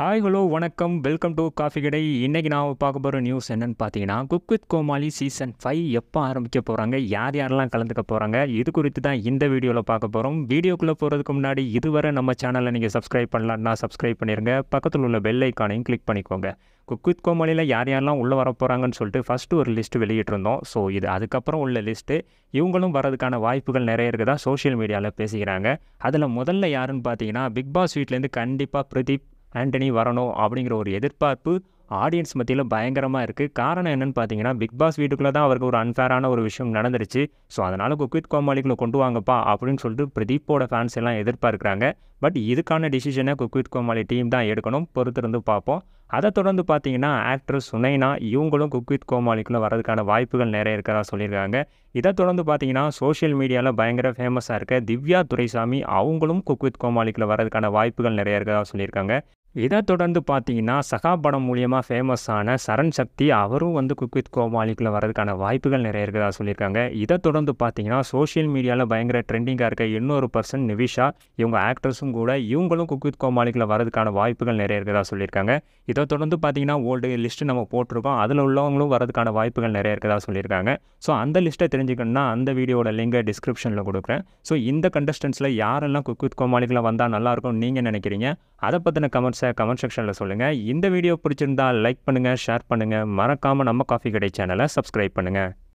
hi hello வணக்கம் welcome to coffee கடை இன்றைக்கி நான் பார்க்க போகிற நியூஸ் என்னென்னு பார்த்தீங்கன்னா cook with Comali season five எப்போ ஆரம்பிக்க போகிறாங்க யார் யாரெல்லாம் கலந்துக்க போகிறாங்க இது குறித்து தான் இந்த வீடியோவில் பார்க்க போகிறோம் வீடியோக்குள்ளே போகிறதுக்கு முன்னாடி இதுவரை நம்ம சேனலை நீங்கள் சப்ஸ்கிரைப் பண்ணலான்னா சப்ஸ்கிரைப் பண்ணிடுங்க பக்கத்தில் உள்ள பெல் ஐக்கானையும் கிளிக் பண்ணிக்கோங்க குக் வித் கோமாளியில் யார் யாரெல்லாம் உள்ளே வர போகிறாங்கன்னு சொல்லிட்டு ஃபஸ்ட்டு ஒரு லிஸ்ட்டு வெளியிட்டிருந்தோம் ஸோ இது அதுக்கப்புறம் உள்ள லிஸ்ட்டு இவங்களும் வரதுக்கான வாய்ப்புகள் நிறைய இருக்குதா சோஷியல் மீடியாவில் பேசிக்கிறாங்க அதில் முதல்ல யாருன்னு பார்த்தீங்கன்னா பிக் பாஸ் வீட்லேருந்து கண்டிப்பாக பிரதீப் ஆண்டனி வரணும் அப்படிங்கிற ஒரு எதிர்பார்ப்பு ஆடியன்ஸ் மத்தியில் பயங்கரமாக இருக்குது காரணம் என்னென்னு பார்த்தீங்கன்னா பிக் பாஸ் வீட்டுக்குள்ளே தான் அவருக்கு ஒரு அன்ஃபேரான ஒரு விஷயம் நடந்துருச்சு ஸோ அதனால் குக்வித் கோமாளிக்குள்ளே கொண்டு வாங்கப்பா அப்படின்னு சொல்லிட்டு பிரதீப்போட ஃபேன்ஸ் எல்லாம் எதிர்பார்க்குறாங்க பட் இதுக்கான டிசிஷனை குக்வித் கோமாளி டீம் தான் எடுக்கணும் பொறுத்திருந்து பார்ப்போம் அதை தொடர்ந்து பார்த்தீங்கன்னா ஆக்ட்ரஸ் சுனைனா இவங்களும் குக்வித் கோமாளிக்குள்ளே வரதுக்கான வாய்ப்புகள் நிறைய இருக்கிறதா சொல்லியிருக்காங்க இதை தொடர்ந்து பார்த்தீங்கன்னா சோஷியல் மீடியாவில் பயங்கர ஃபேமஸாக இருக்க திவ்யா துரைசாமி அவங்களும் குக்வித் கோமாளிக்குள்ளே வரதுக்கான வாய்ப்புகள் நிறைய இருக்கிறதா சொல்லியிருக்காங்க இதை தொடர்ந்து பார்த்தீங்கன்னா சகா படம் மூலியமாக ஃபேமஸான சரண் சக்தி அவரும் வந்து குக்வித் கோமாளிக்குள்ளே வரதுக்கான வாய்ப்புகள் நிறைய இருக்கிறதா சொல்லியிருக்காங்க இதை தொடர்ந்து பார்த்தீங்கன்னா சோஷியல் மீடியாவில் பயங்கர ட்ரெண்டிங்காக இருக்க இன்னொரு பர்சன் நிவிஷா இவங்க ஆக்ட்ரஸும் கூட இவங்களும் குக்வித் கோமாளிக்குள்ளே வரதுக்கான வாய்ப்புகள் நிறைய இருக்கிறதா சொல்லியிருக்காங்க இதை தொடர்ந்து பார்த்தீங்கன்னா ஓல்டு லிஸ்ட்டு நம்ம போட்டிருக்கோம் அதில் உள்ளவங்களும் வரதுக்கான வாய்ப்புகள் நிறைய இருக்கிறதா சொல்லியிருக்காங்க ஸோ அந்த லிஸ்ட்டை தெரிஞ்சுக்கணும்னா அந்த வீடியோட லிங்கை டிஸ்கிரிப்ஷனில் கொடுக்குறேன் ஸோ இந்த கண்டஸ்டன்ஸில் யாரெல்லாம் குக்வித் கோமாளிக்குள்ளே வந்தால் நல்லாயிருக்கும் நீங்கள் நினைக்கிறீங்க அதை பற்றின கமெண்ட்ஸை கமெண்ட் செக்ஷனில் சொல்லுங்கள் இந்த வீடியோ பிடிச்சிருந்தால் லைக் பண்ணுங்கள் ஷேர் பண்ணுங்கள் மறக்காமல் நம்ம காஃபி கடை சேனலை சப்ஸ்கிரைப் பண்ணுங்கள்